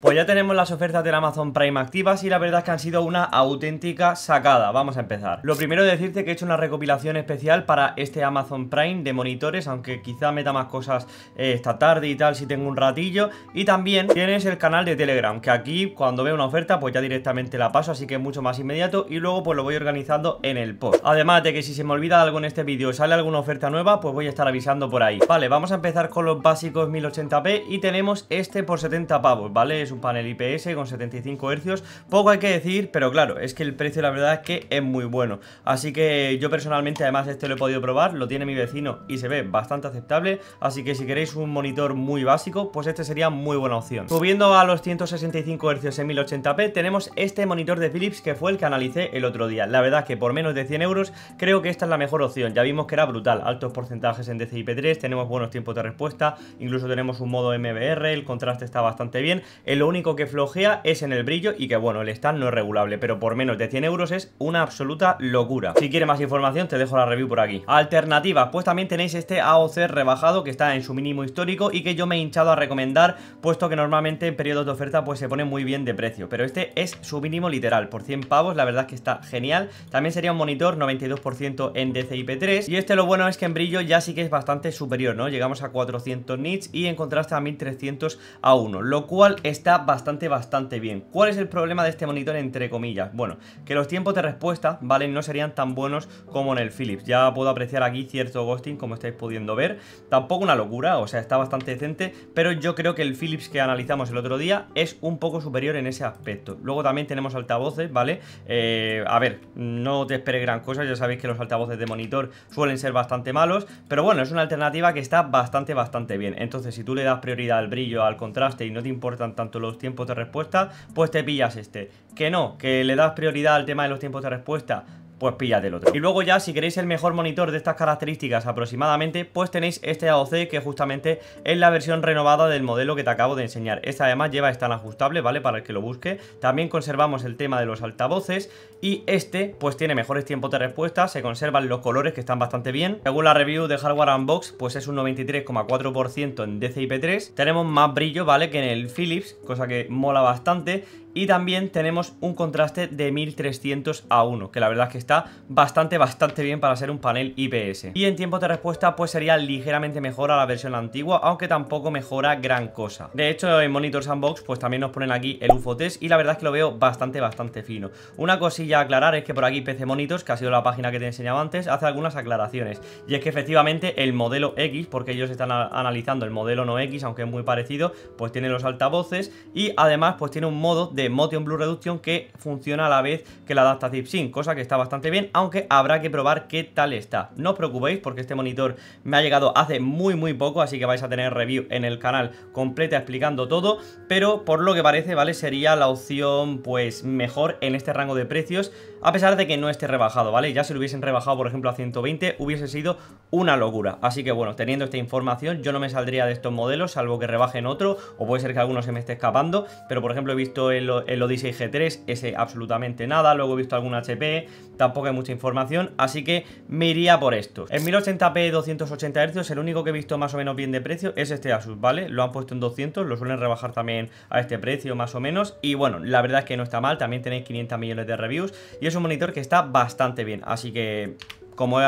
Pues ya tenemos las ofertas del Amazon Prime activas y la verdad es que han sido una auténtica sacada. Vamos a empezar. Lo primero es decirte que he hecho una recopilación especial para este Amazon Prime de monitores, aunque quizá meta más cosas eh, esta tarde y tal si tengo un ratillo. Y también tienes el canal de Telegram, que aquí cuando veo una oferta pues ya directamente la paso, así que es mucho más inmediato y luego pues lo voy organizando en el post. Además de que si se me olvida algo en este vídeo sale alguna oferta nueva, pues voy a estar avisando por ahí. Vale, vamos a empezar con los básicos 1080p y tenemos este por 70 pavos, ¿vale? un panel IPS con 75 hercios Poco hay que decir, pero claro, es que el precio la verdad es que es muy bueno. Así que yo personalmente además este lo he podido probar, lo tiene mi vecino y se ve bastante aceptable. Así que si queréis un monitor muy básico, pues este sería muy buena opción. Subiendo a los 165 hercios en 1080p, tenemos este monitor de Philips que fue el que analicé el otro día. La verdad que por menos de 100 euros creo que esta es la mejor opción. Ya vimos que era brutal, altos porcentajes en DCI-P3, tenemos buenos tiempos de respuesta, incluso tenemos un modo MBR, el contraste está bastante bien. El lo único que flojea es en el brillo y que bueno, el stand no es regulable, pero por menos de 100 euros es una absoluta locura. Si quieres más información te dejo la review por aquí. Alternativas, pues también tenéis este AOC rebajado que está en su mínimo histórico y que yo me he hinchado a recomendar, puesto que normalmente en periodos de oferta pues se pone muy bien de precio, pero este es su mínimo literal, por 100 pavos, la verdad es que está genial. También sería un monitor 92% en dci 3 y este lo bueno es que en brillo ya sí que es bastante superior, ¿no? Llegamos a 400 nits y en contraste a 1300 a 1, lo cual está bastante, bastante bien. ¿Cuál es el problema de este monitor, entre comillas? Bueno, que los tiempos de respuesta, ¿vale? No serían tan buenos como en el Philips. Ya puedo apreciar aquí cierto ghosting, como estáis pudiendo ver. Tampoco una locura, o sea, está bastante decente, pero yo creo que el Philips que analizamos el otro día es un poco superior en ese aspecto. Luego también tenemos altavoces, ¿vale? Eh, a ver, no te esperes gran cosa, ya sabéis que los altavoces de monitor suelen ser bastante malos, pero bueno, es una alternativa que está bastante, bastante bien. Entonces, si tú le das prioridad al brillo, al contraste y no te importan tanto los tiempos de respuesta, pues te pillas este. Que no, que le das prioridad al tema de los tiempos de respuesta pues pillad del otro. Y luego ya, si queréis el mejor monitor de estas características aproximadamente, pues tenéis este AOC que justamente es la versión renovada del modelo que te acabo de enseñar. Este además lleva stand ajustable, ¿vale? Para el que lo busque. También conservamos el tema de los altavoces y este pues tiene mejores tiempos de respuesta, se conservan los colores que están bastante bien. Según la review de Hardware Unbox, pues es un 93,4% en DCI-P3. Tenemos más brillo, ¿vale? Que en el Philips, cosa que mola bastante y también tenemos un contraste de 1300 a 1, que la verdad es que está bastante, bastante bien para ser un panel IPS. Y en tiempo de respuesta pues sería ligeramente mejor a la versión antigua, aunque tampoco mejora gran cosa. De hecho en Monitor Sandbox pues también nos ponen aquí el UFO Test y la verdad es que lo veo bastante, bastante fino. Una cosilla a aclarar es que por aquí PC Monitors, que ha sido la página que te he enseñado antes, hace algunas aclaraciones. Y es que efectivamente el modelo X, porque ellos están analizando el modelo no X, aunque es muy parecido, pues tiene los altavoces y además pues tiene un modo de de Motion Blue Reduction que funciona a la vez que la Adapta Zip Sync, cosa que está bastante bien, aunque habrá que probar qué tal está. No os preocupéis porque este monitor me ha llegado hace muy muy poco, así que vais a tener review en el canal completa explicando todo, pero por lo que parece, ¿vale? Sería la opción pues mejor en este rango de precios, a pesar de que no esté rebajado, ¿vale? Ya si lo hubiesen rebajado, por ejemplo, a 120, hubiese sido una locura. Así que bueno, teniendo esta información, yo no me saldría de estos modelos, salvo que rebajen otro, o puede ser que alguno se me esté escapando, pero por ejemplo he visto el el, Odyssey G3, ese absolutamente nada, luego he visto algún HP, tampoco hay mucha información, así que me iría por estos. En 1080p 280 Hz, el único que he visto más o menos bien de precio es este Asus, ¿vale? Lo han puesto en 200, lo suelen rebajar también a este precio más o menos, y bueno, la verdad es que no está mal, también tenéis 500 millones de reviews, y es un monitor que está bastante bien, así que como,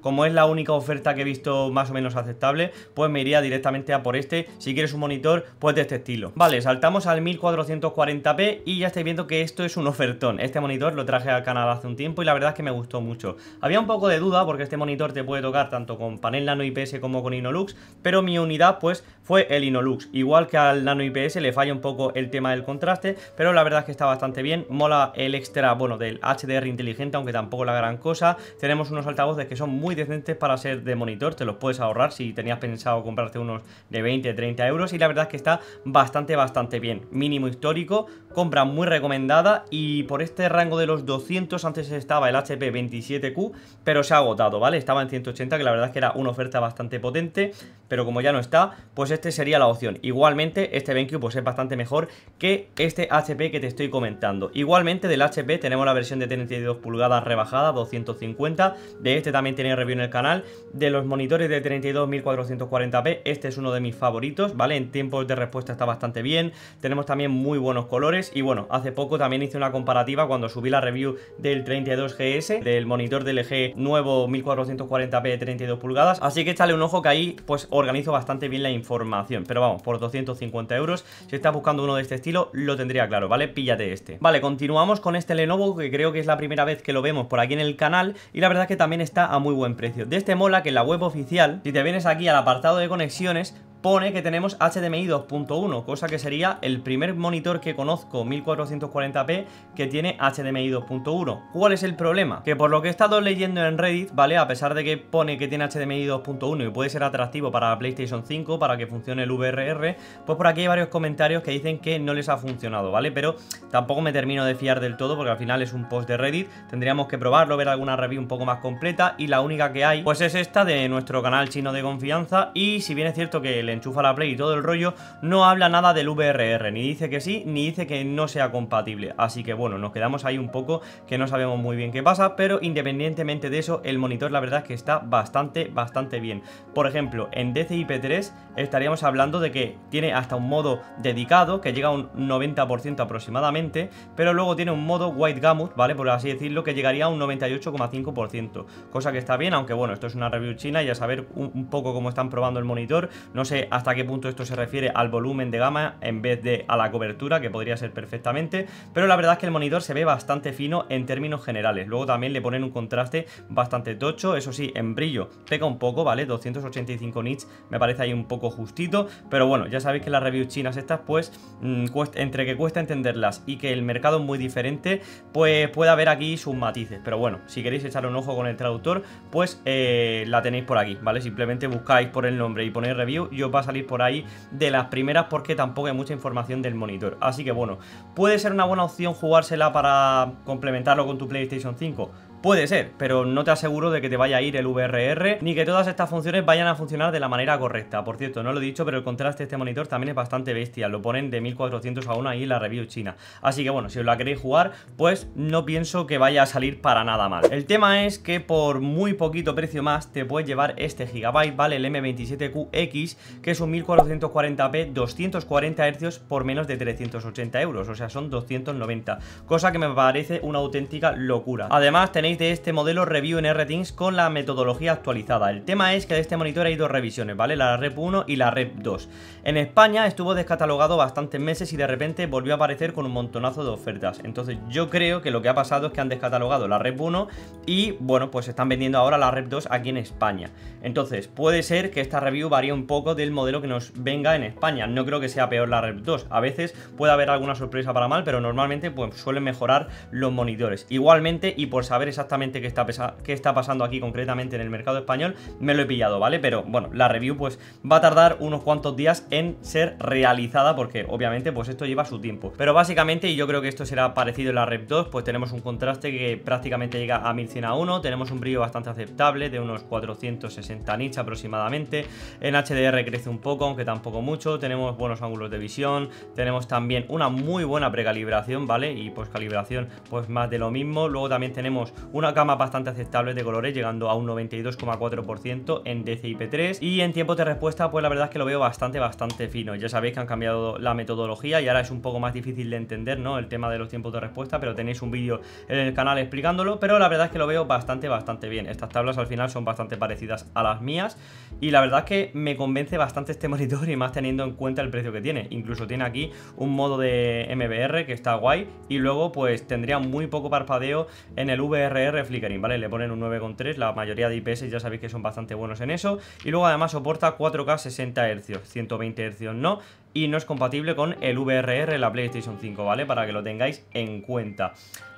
como es la única oferta que he visto más o menos aceptable, pues me iría directamente a por este. Si quieres un monitor, pues de este estilo. Vale, saltamos al 1440p y ya estáis viendo que esto es un ofertón. Este monitor lo traje al canal hace un tiempo y la verdad es que me gustó mucho. Había un poco de duda porque este monitor te puede tocar tanto con panel nano IPS como con Inolux, pero mi unidad pues fue el Inolux. Igual que al Nano IPS le falla un poco el tema del contraste, pero la verdad es que está bastante bien. Mola el extra, bueno, del HDR inteligente, aunque tampoco la gran cosa. Tenemos unos altavoces que son muy decentes para ser de monitor, te los puedes ahorrar si tenías pensado comprarte unos de 20, 30 euros y la verdad es que está bastante, bastante bien. Mínimo histórico, compra muy recomendada y por este rango de los 200 antes estaba el HP 27Q, pero se ha agotado, ¿vale? Estaba en 180, que la verdad es que era una oferta bastante potente, pero como ya no está, pues este este sería la opción. Igualmente, este BenQ pues es bastante mejor que este HP que te estoy comentando. Igualmente, del HP tenemos la versión de 32 pulgadas rebajada, 250. De este también tiene review en el canal. De los monitores de 32 1440p, este es uno de mis favoritos, ¿vale? En tiempos de respuesta está bastante bien. Tenemos también muy buenos colores. Y bueno, hace poco también hice una comparativa cuando subí la review del 32GS, del monitor del LG nuevo 1440p de 32 pulgadas. Así que échale un ojo que ahí pues organizo bastante bien la información pero vamos, por 250 euros, si estás buscando uno de este estilo, lo tendría claro, ¿vale? Píllate este. Vale, continuamos con este Lenovo, que creo que es la primera vez que lo vemos por aquí en el canal. Y la verdad es que también está a muy buen precio. De este mola que en la web oficial, si te vienes aquí al apartado de conexiones, pone que tenemos HDMI 2.1, cosa que sería el primer monitor que conozco 1440p que tiene HDMI 2.1. ¿Cuál es el problema? Que por lo que he estado leyendo en Reddit, ¿vale? A pesar de que pone que tiene HDMI 2.1 y puede ser atractivo para PlayStation 5, para que funcione el VRR, pues por aquí hay varios comentarios que dicen que no les ha funcionado, ¿vale? Pero tampoco me termino de fiar del todo porque al final es un post de Reddit, tendríamos que probarlo, ver alguna review un poco más completa y la única que hay pues es esta de nuestro canal chino de confianza y si bien es cierto que le enchufa la Play y todo el rollo, no habla nada del VRR, ni dice que sí, ni dice que no sea compatible. Así que bueno, nos quedamos ahí un poco que no sabemos muy bien qué pasa, pero independientemente de eso, el monitor la verdad es que está bastante, bastante bien. Por ejemplo, en DCI-P3 estaríamos hablando de que tiene hasta un modo dedicado, que llega a un 90% aproximadamente, pero luego tiene un modo White Gamut, ¿vale? Por así decirlo, que llegaría a un 98,5%, cosa que está bien, aunque bueno, esto es una review china y a saber un poco cómo están probando el monitor, no sé hasta qué punto esto se refiere al volumen de gama en vez de a la cobertura, que podría ser perfectamente, pero la verdad es que el monitor se ve bastante fino en términos generales. Luego también le ponen un contraste bastante tocho, eso sí, en brillo pega un poco, ¿vale? 285 nits me parece ahí un poco justito, pero bueno, ya sabéis que las reviews chinas estas, pues, mm, entre que cuesta entenderlas y que el mercado es muy diferente, pues puede haber aquí sus matices, pero bueno, si queréis echar un ojo con el traductor, pues eh, la tenéis por aquí, ¿vale? Simplemente buscáis por el nombre y ponéis review y os va a salir por ahí de las primeras porque tampoco hay mucha información del monitor. Así que bueno, puede ser una buena opción jugársela para complementarlo con tu PlayStation 5. Puede ser, pero no te aseguro de que te vaya a ir el VRR ni que todas estas funciones vayan a funcionar de la manera correcta. Por cierto, no lo he dicho, pero el contraste de este monitor también es bastante bestia. Lo ponen de 1400 a 1 ahí en la review china. Así que bueno, si os la queréis jugar, pues no pienso que vaya a salir para nada mal. El tema es que por muy poquito precio más te puedes llevar este Gigabyte, ¿vale? El M27QX, que es un 1440p 240 Hz por menos de 380 euros. O sea, son 290. Cosa que me parece una auténtica locura. Además, tenéis de este modelo Review en RTings con la metodología actualizada. El tema es que de este monitor hay dos revisiones, ¿vale? La Rep 1 y la Rep 2. En España estuvo descatalogado bastantes meses y de repente volvió a aparecer con un montonazo de ofertas. Entonces yo creo que lo que ha pasado es que han descatalogado la Rep 1 y, bueno, pues están vendiendo ahora la Rep 2 aquí en España. Entonces puede ser que esta review varíe un poco del modelo que nos venga en España. No creo que sea peor la Rep 2. A veces puede haber alguna sorpresa para mal, pero normalmente pues suelen mejorar los monitores. Igualmente, y por saber esa exactamente qué está, qué está pasando aquí concretamente en el mercado español, me lo he pillado, ¿vale? Pero bueno, la review pues va a tardar unos cuantos días en ser realizada porque obviamente pues esto lleva su tiempo. Pero básicamente, y yo creo que esto será parecido en la Rep 2, pues tenemos un contraste que prácticamente llega a 1100 a 1, tenemos un brillo bastante aceptable de unos 460 nits aproximadamente, en HDR crece un poco, aunque tampoco mucho, tenemos buenos ángulos de visión, tenemos también una muy buena precalibración, ¿vale? Y pues calibración pues más de lo mismo, luego también tenemos una gama bastante aceptable de colores llegando a un 92,4% en DCI-P3 y en tiempo de respuesta pues la verdad es que lo veo bastante bastante fino, ya sabéis que han cambiado la metodología y ahora es un poco más difícil de entender ¿no? el tema de los tiempos de respuesta pero tenéis un vídeo en el canal explicándolo pero la verdad es que lo veo bastante bastante bien, estas tablas al final son bastante parecidas a las mías y la verdad es que me convence bastante este monitor y más teniendo en cuenta el precio que tiene, incluso tiene aquí un modo de MBR que está guay y luego pues tendría muy poco parpadeo en el VR flickering, ¿vale? Le ponen un 9,3, la mayoría de IPS ya sabéis que son bastante buenos en eso. Y luego además soporta 4K 60 Hz, 120 Hz no, y no es compatible con el VRR, la PlayStation 5, ¿vale? Para que lo tengáis en cuenta.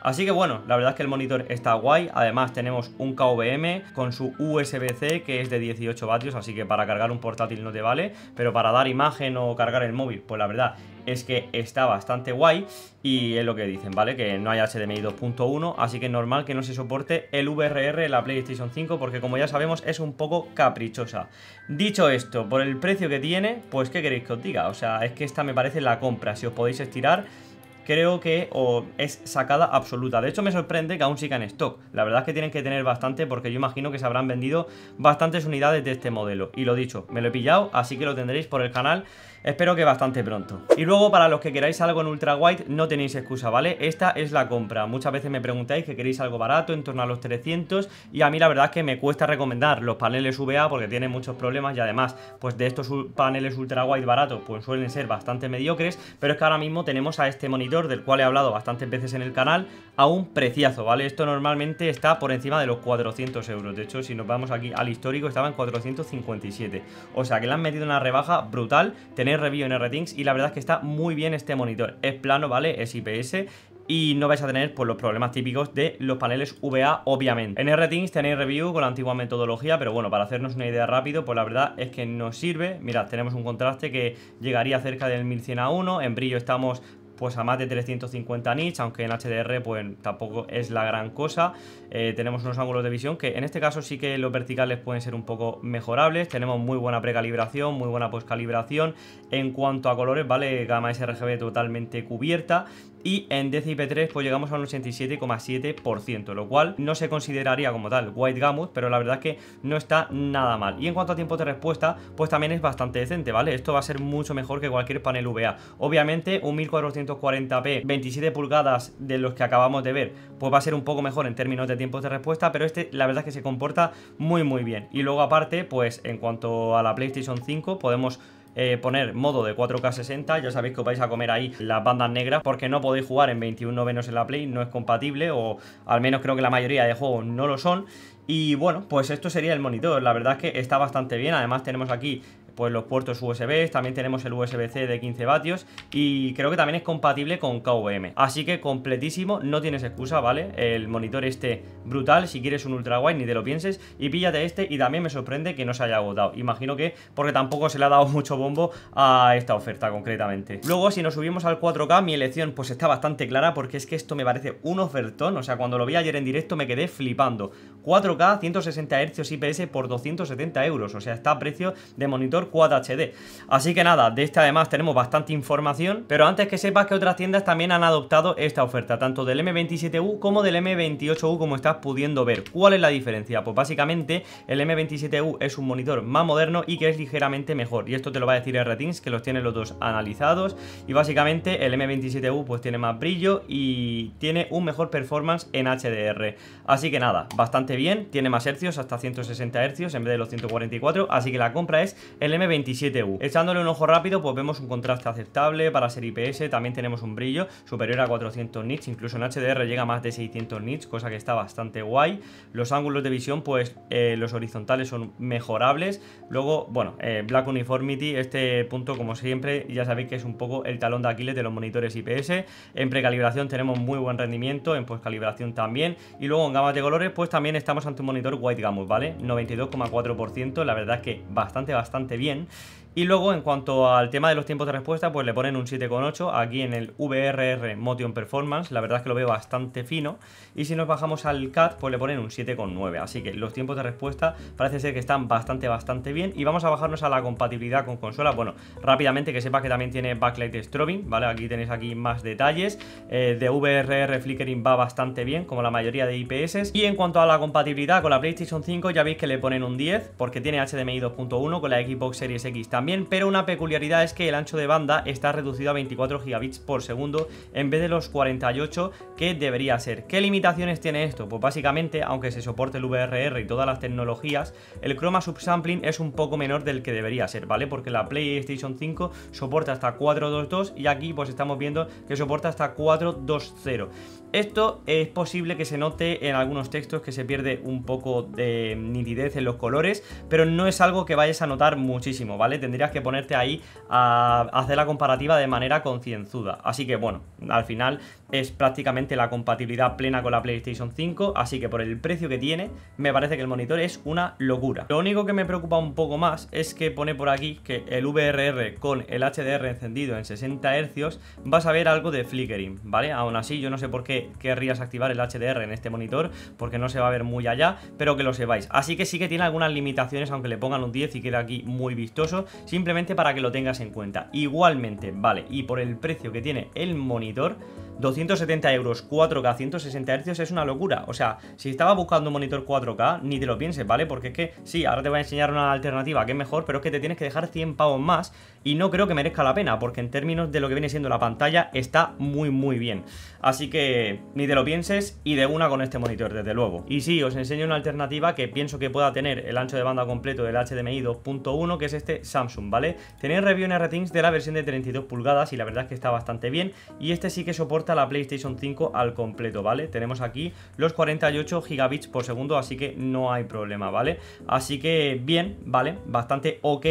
Así que bueno, la verdad es que el monitor está guay, además tenemos un KVM con su USB-C que es de 18 vatios, así que para cargar un portátil no te vale, pero para dar imagen o cargar el móvil, pues la verdad es que está bastante guay y es lo que dicen, ¿vale? Que no hay HDMI 2.1, así que es normal que no se soporte el VRR en la PlayStation 5 porque como ya sabemos es un poco caprichosa. Dicho esto, por el precio que tiene, pues ¿qué queréis que os diga? O sea, es que esta me parece la compra, si os podéis estirar creo que es sacada absoluta. De hecho, me sorprende que aún siga en stock. La verdad es que tienen que tener bastante porque yo imagino que se habrán vendido bastantes unidades de este modelo. Y lo dicho, me lo he pillado, así que lo tendréis por el canal Espero que bastante pronto. Y luego, para los que queráis algo en ultra wide, no tenéis excusa, ¿vale? Esta es la compra. Muchas veces me preguntáis que queréis algo barato, en torno a los 300, y a mí la verdad es que me cuesta recomendar los paneles VA porque tienen muchos problemas y además, pues de estos paneles ultra wide baratos, pues suelen ser bastante mediocres, pero es que ahora mismo tenemos a este monitor del cual he hablado bastantes veces en el canal, a un preciazo, ¿vale? Esto normalmente está por encima de los 400 euros. De hecho, si nos vamos aquí al histórico, estaba en 457. O sea que le han metido una rebaja brutal. Tener review en RTings y la verdad es que está muy bien este monitor. Es plano, ¿vale? Es IPS y no vais a tener pues, los problemas típicos de los paneles VA, obviamente. En RTings tenéis review con la antigua metodología, pero bueno, para hacernos una idea rápido, pues la verdad es que nos sirve. Mirad, tenemos un contraste que llegaría cerca del 1100 a 1, en brillo estamos pues a más de 350 nits, aunque en HDR pues tampoco es la gran cosa. Eh, tenemos unos ángulos de visión que en este caso sí que los verticales pueden ser un poco mejorables. Tenemos muy buena precalibración, muy buena poscalibración. En cuanto a colores, vale, gama sRGB totalmente cubierta y en p 3 pues llegamos a un 87,7%, lo cual no se consideraría como tal White Gamut, pero la verdad es que no está nada mal. Y en cuanto a tiempo de respuesta, pues también es bastante decente, ¿vale? Esto va a ser mucho mejor que cualquier panel VA. Obviamente, un 1440p, 27 pulgadas de los que acabamos de ver, pues va a ser un poco mejor en términos de tiempos de respuesta, pero este la verdad es que se comporta muy muy bien. Y luego aparte, pues en cuanto a la PlayStation 5, podemos eh, poner modo de 4K60, ya sabéis que vais a comer ahí las bandas negras porque no podéis jugar en 21 novenos en la Play, no es compatible o al menos creo que la mayoría de juegos no lo son. Y bueno, pues esto sería el monitor, la verdad es que está bastante bien, además tenemos aquí pues los puertos USB, también tenemos el USB-C de 15 vatios y creo que también es compatible con KVM. Así que completísimo, no tienes excusa, ¿vale? El monitor este brutal, si quieres un ultra wide ni te lo pienses y píllate este y también me sorprende que no se haya agotado. Imagino que porque tampoco se le ha dado mucho bombo a esta oferta concretamente. Luego si nos subimos al 4K, mi elección pues está bastante clara porque es que esto me parece un ofertón, o sea, cuando lo vi ayer en directo me quedé flipando. 4K, 160 Hz IPS por 270 euros, o sea, está a precio de monitor 4 Quad HD. Así que nada, de este además tenemos bastante información, pero antes que sepas que otras tiendas también han adoptado esta oferta, tanto del M27U como del M28U, como estás pudiendo ver. ¿Cuál es la diferencia? Pues básicamente el M27U es un monitor más moderno y que es ligeramente mejor, y esto te lo va a decir ratings que los tiene los dos analizados, y básicamente el M27U pues tiene más brillo y tiene un mejor performance en HDR. Así que nada, bastante bien, tiene más hercios, hasta 160 hercios en vez de los 144, así que la compra es el M27U. Echándole un ojo rápido, pues vemos un contraste aceptable para ser IPS, también tenemos un brillo superior a 400 nits, incluso en HDR llega más de 600 nits, cosa que está bastante guay. Los ángulos de visión, pues eh, los horizontales son mejorables. Luego, bueno, eh, Black Uniformity, este punto como siempre, ya sabéis que es un poco el talón de Aquiles de los monitores IPS. En precalibración tenemos muy buen rendimiento, en postcalibración también. Y luego en gamas de colores, pues también estamos ante un monitor White Gamut, ¿vale? 92,4%, la verdad es que bastante, bastante bien bien y luego, en cuanto al tema de los tiempos de respuesta, pues le ponen un 7,8 aquí en el VRR Motion Performance. La verdad es que lo veo bastante fino. Y si nos bajamos al CAD, pues le ponen un 7,9. Así que los tiempos de respuesta parece ser que están bastante, bastante bien. Y vamos a bajarnos a la compatibilidad con consola Bueno, rápidamente que sepas que también tiene backlight strobing, ¿vale? Aquí tenéis aquí más detalles. Eh, de VRR Flickering va bastante bien, como la mayoría de IPS. Y en cuanto a la compatibilidad con la PlayStation 5, ya veis que le ponen un 10, porque tiene HDMI 2.1, con la Xbox Series X también pero una peculiaridad es que el ancho de banda está reducido a 24 gigabits por segundo en vez de los 48 que debería ser. ¿Qué limitaciones tiene esto? Pues básicamente, aunque se soporte el VRR y todas las tecnologías, el Chroma subsampling es un poco menor del que debería ser, ¿vale? Porque la PlayStation 5 soporta hasta 422 y aquí pues estamos viendo que soporta hasta 420. Esto es posible que se note en algunos textos que se pierde un poco de nitidez en los colores, pero no es algo que vayas a notar muchísimo, ¿vale? tendrías que ponerte ahí a hacer la comparativa de manera concienzuda. Así que bueno, al final es prácticamente la compatibilidad plena con la PlayStation 5, así que por el precio que tiene, me parece que el monitor es una locura. Lo único que me preocupa un poco más es que pone por aquí que el VRR con el HDR encendido en 60 Hz vas a ver algo de flickering, ¿vale? Aún así, yo no sé por qué querrías activar el HDR en este monitor, porque no se va a ver muy allá, pero que lo sepáis. Así que sí que tiene algunas limitaciones, aunque le pongan un 10 y quede aquí muy vistoso, simplemente para que lo tengas en cuenta. Igualmente, vale, y por el precio que tiene el monitor, 270 euros, 4K, 160 Hz es una locura. O sea, si estaba buscando un monitor 4K, ni te lo pienses, ¿vale? Porque es que sí, ahora te voy a enseñar una alternativa que es mejor, pero es que te tienes que dejar 100 pavos más y no creo que merezca la pena, porque en términos de lo que viene siendo la pantalla está muy, muy bien. Así que ni te lo pienses y de una con este monitor, desde luego. Y sí, os enseño una alternativa que pienso que pueda tener el ancho de banda completo del HDMI 2.1, que es este Samsung, ¿vale? Tenéis review en RTings de la versión de 32 pulgadas y la verdad es que está bastante bien y este sí que soporta la PlayStation 5 al completo, ¿vale? Tenemos aquí los 48 gigabits por segundo, así que no hay problema, ¿vale? Así que bien, ¿vale? Bastante ok.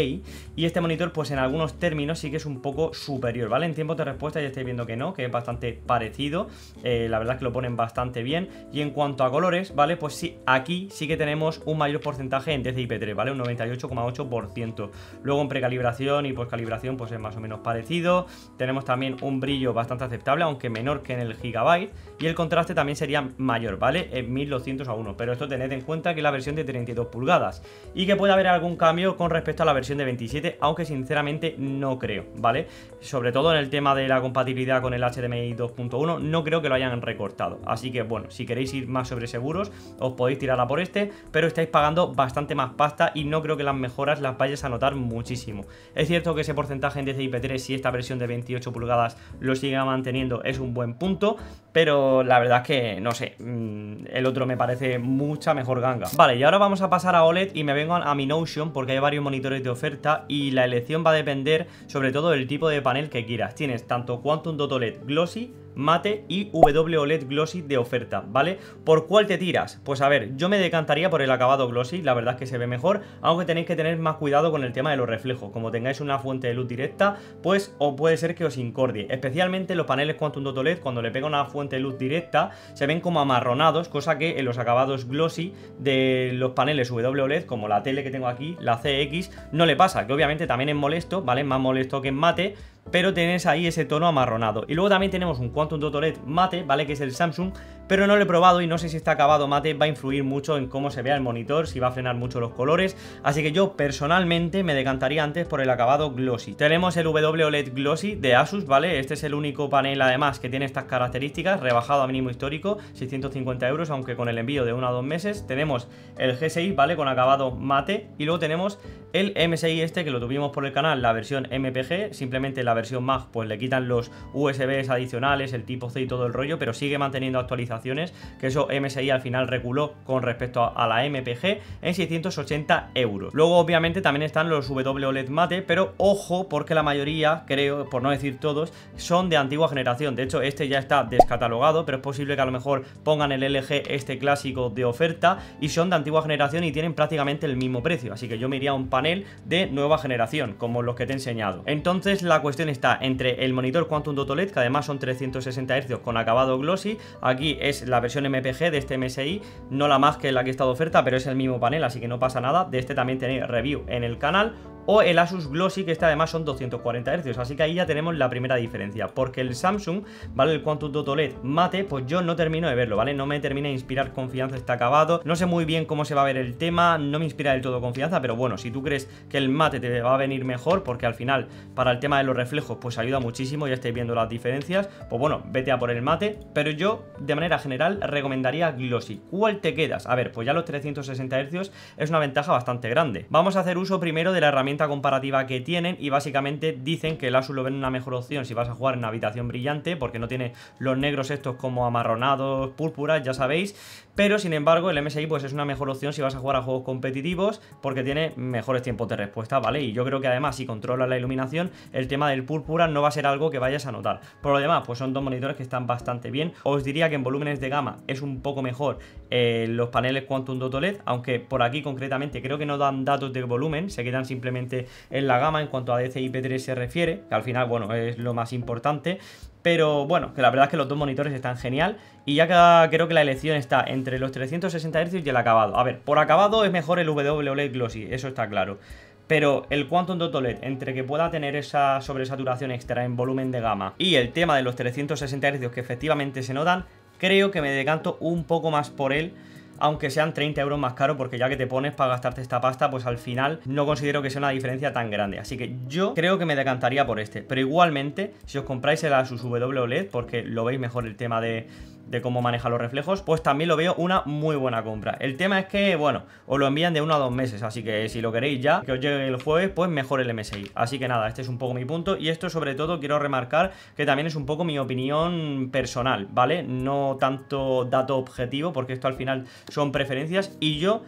Y este monitor, pues en algunos términos sí que es un poco superior, ¿vale? En tiempo de respuesta ya estáis viendo que no, que es bastante parecido. Eh, la verdad que lo ponen bastante bien. Y en cuanto a colores, ¿vale? Pues sí, aquí sí que tenemos un mayor porcentaje en dci ¿vale? Un 98,8%. Luego en precalibración y poscalibración, pues es más o menos parecido. Tenemos también un brillo bastante aceptable, aunque me que en el Gigabyte y el contraste también sería mayor, ¿vale? En 1200 a 1, pero esto tened en cuenta que es la versión de 32 pulgadas y que puede haber algún cambio con respecto a la versión de 27, aunque sinceramente no creo, ¿vale? Sobre todo en el tema de la compatibilidad con el HDMI 2.1, no creo que lo hayan recortado, así que bueno, si queréis ir más sobre seguros, os podéis tirar a por este, pero estáis pagando bastante más pasta y no creo que las mejoras las vayas a notar muchísimo. Es cierto que ese porcentaje en DCI-P3, si esta versión de 28 pulgadas lo sigue manteniendo, es un buen punto, pero la verdad es que, no sé, mm, el otro me parece mucha mejor ganga. Vale, y ahora vamos a pasar a OLED y me vengo a mi Notion porque hay varios monitores de oferta y la elección va a depender sobre todo del tipo de panel que quieras. Tienes tanto Quantum Dot OLED Glossy mate y WLED glossy de oferta, ¿vale? ¿Por cuál te tiras? Pues a ver, yo me decantaría por el acabado glossy, la verdad es que se ve mejor, aunque tenéis que tener más cuidado con el tema de los reflejos. Como tengáis una fuente de luz directa, pues o puede ser que os incordie. Especialmente los paneles Quantum Dot e cuando le pega una fuente de luz directa, se ven como amarronados, cosa que en los acabados glossy de los paneles WLED como la tele que tengo aquí, la CX, no le pasa, que obviamente también es molesto, ¿vale? Más molesto que en mate, pero tenéis ahí ese tono amarronado. Y luego también tenemos un Quantum Dot mate, ¿vale? Que es el Samsung, pero no lo he probado y no sé si está acabado mate, va a influir mucho en cómo se vea el monitor, si va a frenar mucho los colores, así que yo personalmente me decantaría antes por el acabado glossy. Tenemos el WLED glossy de Asus, ¿vale? Este es el único panel además que tiene estas características, rebajado a mínimo histórico, 650 euros, aunque con el envío de uno a dos meses. Tenemos el G6, ¿vale? Con acabado mate y luego tenemos el MSI este que lo tuvimos por el canal, la versión MPG, simplemente la versión MAG pues le quitan los USBs adicionales, el tipo C y todo el rollo, pero sigue manteniendo actualización que eso MSI al final reculó con respecto a, la MPG en 680 euros. Luego obviamente también están los WLED Mate, pero ojo porque la mayoría, creo, por no decir todos, son de antigua generación. De hecho, este ya está descatalogado, pero es posible que a lo mejor pongan el LG este clásico de oferta y son de antigua generación y tienen prácticamente el mismo precio. Así que yo me iría a un panel de nueva generación, como los que te he enseñado. Entonces la cuestión está entre el monitor Quantum Dot que además son 360 Hz con acabado glossy, aquí es la versión MPG de este MSI, no la más que la que está de oferta, pero es el mismo panel, así que no pasa nada. De este también tenéis review en el canal o el Asus Glossy, que este además son 240 Hz. Así que ahí ya tenemos la primera diferencia, porque el Samsung, ¿vale? El Quantum Dot e mate, pues yo no termino de verlo, ¿vale? No me termina de inspirar confianza Está acabado, no sé muy bien cómo se va a ver el tema, no me inspira del todo confianza, pero bueno, si tú crees que el mate te va a venir mejor, porque al final, para el tema de los reflejos, pues ayuda muchísimo, ya estáis viendo las diferencias, pues bueno, vete a por el mate, pero yo, de manera general, recomendaría Glossy. ¿Cuál te quedas? A ver, pues ya los 360 Hz es una ventaja bastante grande. Vamos a hacer uso primero de la herramienta comparativa que tienen y básicamente dicen que el Asus lo ven una mejor opción si vas a jugar en habitación brillante porque no tiene los negros estos como amarronados, púrpuras, ya sabéis, pero sin embargo, el MSI pues es una mejor opción si vas a jugar a juegos competitivos porque tiene mejores tiempos de respuesta, ¿vale? Y yo creo que además si controlas la iluminación, el tema del púrpura no va a ser algo que vayas a notar. Por lo demás, pues son dos monitores que están bastante bien. Os diría que en volúmenes de gama es un poco mejor eh, los paneles Quantum Dot OLED, aunque por aquí concretamente creo que no dan datos de volumen, se quedan simplemente en la gama en cuanto a DCI-P3 se refiere, que al final, bueno, es lo más importante. Pero bueno, que la verdad es que los dos monitores están genial y ya que ah, creo que la elección está entre los 360 Hz y el acabado. A ver, por acabado es mejor el WLED Glossy, eso está claro. Pero el Quantum Dot OLED, entre que pueda tener esa sobresaturación extra en volumen de gama y el tema de los 360 Hz que efectivamente se notan, creo que me decanto un poco más por él aunque sean 30 euros más caros porque ya que te pones para gastarte esta pasta, pues al final no considero que sea una diferencia tan grande. Así que yo creo que me decantaría por este. Pero igualmente, si os compráis el Asus W e porque lo veis mejor el tema de de cómo maneja los reflejos, pues también lo veo una muy buena compra. El tema es que, bueno, os lo envían de uno a dos meses, así que si lo queréis ya, que os llegue el jueves, pues mejor el MSI. Así que nada, este es un poco mi punto y esto sobre todo quiero remarcar que también es un poco mi opinión personal, ¿vale? No tanto dato objetivo, porque esto al final son preferencias y yo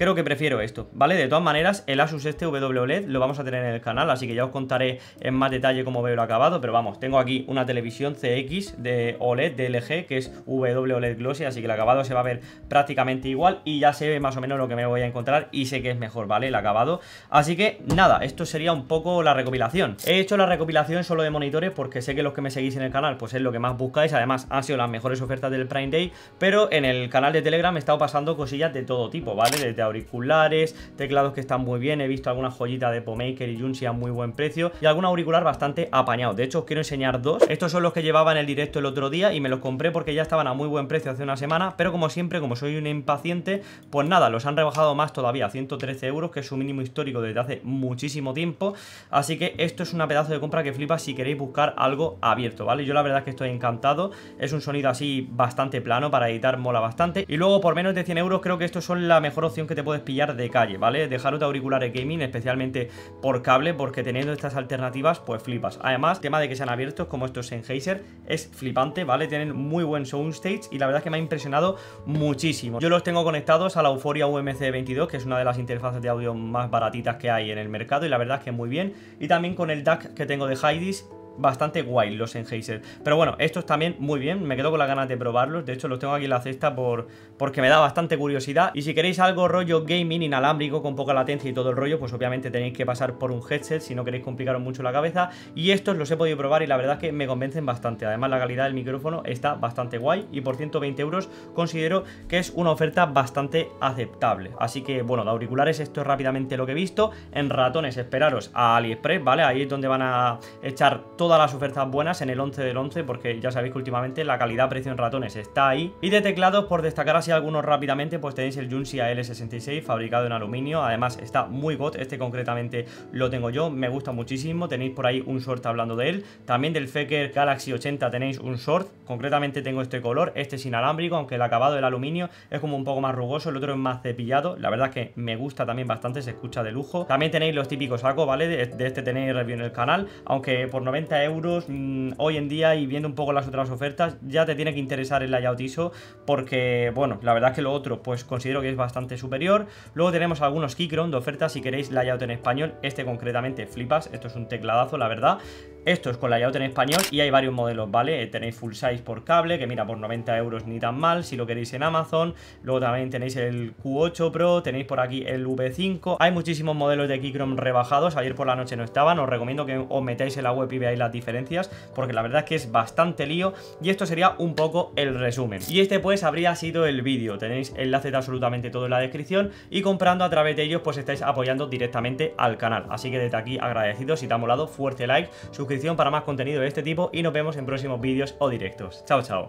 creo que prefiero esto, ¿vale? De todas maneras, el Asus este WLED lo vamos a tener en el canal, así que ya os contaré en más detalle cómo veo el acabado, pero vamos, tengo aquí una televisión CX de OLED de LG, que es WLED Glossy, así que el acabado se va a ver prácticamente igual y ya sé más o menos lo que me voy a encontrar y sé que es mejor, ¿vale? El acabado. Así que nada, esto sería un poco la recopilación. He hecho la recopilación solo de monitores porque sé que los que me seguís en el canal pues es lo que más buscáis, además han sido las mejores ofertas del Prime Day, pero en el canal de Telegram he estado pasando cosillas de todo tipo, ¿vale? Desde auriculares, teclados que están muy bien, he visto alguna joyita de Pomaker y Junsi a muy buen precio y algún auricular bastante apañado. De hecho, os quiero enseñar dos. Estos son los que llevaba en el directo el otro día y me los compré porque ya estaban a muy buen precio hace una semana, pero como siempre, como soy un impaciente, pues nada, los han rebajado más todavía, 113 euros, que es su mínimo histórico desde hace muchísimo tiempo. Así que esto es una pedazo de compra que flipa si queréis buscar algo abierto, ¿vale? Yo la verdad es que estoy encantado, es un sonido así bastante plano para editar, mola bastante. Y luego por menos de 100 euros creo que estos son la mejor opción que te puedes pillar de calle, ¿vale? Dejaros de auriculares gaming, especialmente por cable, porque teniendo estas alternativas, pues flipas. Además, el tema de que sean abiertos, como estos en Sennheiser, es flipante, ¿vale? Tienen muy buen soundstage y la verdad que me ha impresionado muchísimo. Yo los tengo conectados a la Euphoria UMC22, que es una de las interfaces de audio más baratitas que hay en el mercado y la verdad es que muy bien. Y también con el DAC que tengo de Hydis bastante guay los Sennheiser, Pero bueno, estos también muy bien, me quedo con las ganas de probarlos. De hecho, los tengo aquí en la cesta por, porque me da bastante curiosidad. Y si queréis algo rollo gaming inalámbrico con poca latencia y todo el rollo, pues obviamente tenéis que pasar por un headset si no queréis complicaros mucho la cabeza. Y estos los he podido probar y la verdad es que me convencen bastante. Además, la calidad del micrófono está bastante guay y por 120 euros considero que es una oferta bastante aceptable. Así que bueno, de auriculares esto es rápidamente lo que he visto. En ratones esperaros a AliExpress, ¿vale? Ahí es donde van a echar todo todas las ofertas buenas en el 11 del 11 porque ya sabéis que últimamente la calidad-precio en ratones está ahí. Y de teclados, por destacar así algunos rápidamente, pues tenéis el Junsia L66 fabricado en aluminio, además está muy got, este concretamente lo tengo yo, me gusta muchísimo, tenéis por ahí un short hablando de él, también del Faker Galaxy 80 tenéis un short, concretamente tengo este color, este es inalámbrico, aunque el acabado del aluminio es como un poco más rugoso, el otro es más cepillado, la verdad es que me gusta también bastante, se escucha de lujo. También tenéis los típicos sacos, ¿vale? De, este tenéis review en el canal, aunque por 90 euros mm, hoy en día y viendo un poco las otras ofertas, ya te tiene que interesar el layout ISO porque, bueno, la verdad que lo otro pues considero que es bastante superior. Luego tenemos algunos Keychron de ofertas si queréis layout en español, este concretamente flipas, esto es un tecladazo la verdad. Esto es con la layout en español y hay varios modelos, ¿vale? Eh, tenéis full size por cable, que mira, por 90 euros ni tan mal, si lo queréis en Amazon. Luego también tenéis el Q8 Pro, tenéis por aquí el V5. Hay muchísimos modelos de Keychrom rebajados, ayer por la noche no estaban. Os recomiendo que os metáis en la web y veáis las diferencias, porque la verdad es que es bastante lío. Y esto sería un poco el resumen. Y este pues habría sido el vídeo. Tenéis enlaces de absolutamente todo en la descripción y comprando a través de ellos pues estáis apoyando directamente al canal. Así que desde aquí agradecidos, si te ha molado, fuerte like, suscríbete para más contenido de este tipo y nos vemos en próximos vídeos o directos. Chao, chao.